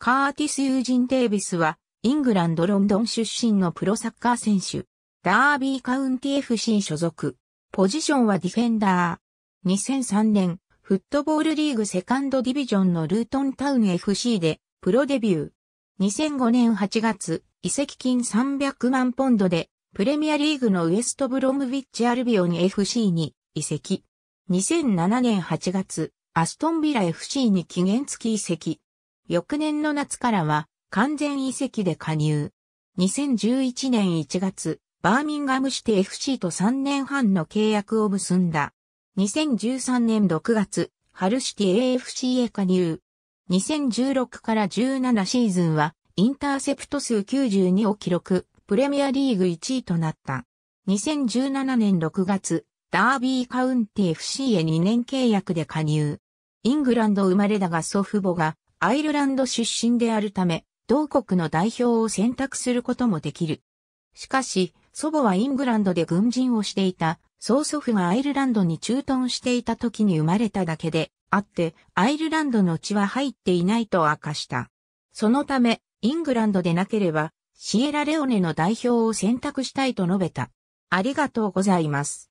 カーティス・ユージン・デイビスは、イングランド・ロンドン出身のプロサッカー選手。ダービーカウンティ FC 所属。ポジションはディフェンダー。2003年、フットボールリーグセカンドディビジョンのルートンタウン FC で、プロデビュー。2005年8月、移籍金300万ポンドで、プレミアリーグのウエストブロムウィッチアルビオン FC に移籍。2007年8月、アストンビラ FC に期限付き移籍。翌年の夏からは完全移籍で加入。2011年1月、バーミンガムシティ FC と3年半の契約を結んだ。2013年6月、ハルシティ AFC へ加入。2016から17シーズンは、インターセプト数92を記録、プレミアリーグ1位となった。2017年6月、ダービーカウンティ FC へ2年契約で加入。イングランド生まれだが祖父母がアイルランド出身であるため、同国の代表を選択することもできる。しかし、祖母はイングランドで軍人をしていた、曽祖父がアイルランドに駐屯していた時に生まれただけで、あって、アイルランドの血は入っていないと明かした。そのため、イングランドでなければ、シエラレオネの代表を選択したいと述べた。ありがとうございます。